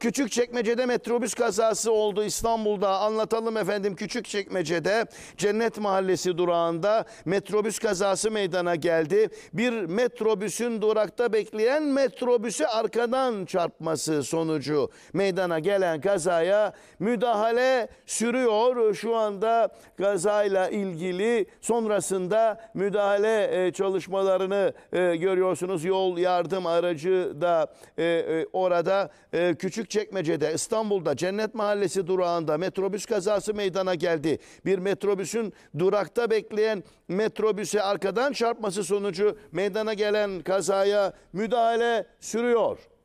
Küçük çekmecede metrobüs kazası oldu İstanbul'da. Anlatalım efendim küçük çekmecede Cennet Mahallesi durağında metrobüs kazası meydana geldi. Bir metrobüsün durakta bekleyen metrobüsü arkadan çarpması sonucu meydana gelen kazaya müdahale sürüyor. Şu anda kazayla ilgili sonrasında müdahale e, çalışmalarını e, görüyorsunuz. Yol yardım aracı da e, orada küçük Küçükçekmece'de, İstanbul'da Cennet Mahallesi durağında metrobüs kazası meydana geldi. Bir metrobüsün durakta bekleyen metrobüse arkadan çarpması sonucu meydana gelen kazaya müdahale sürüyor.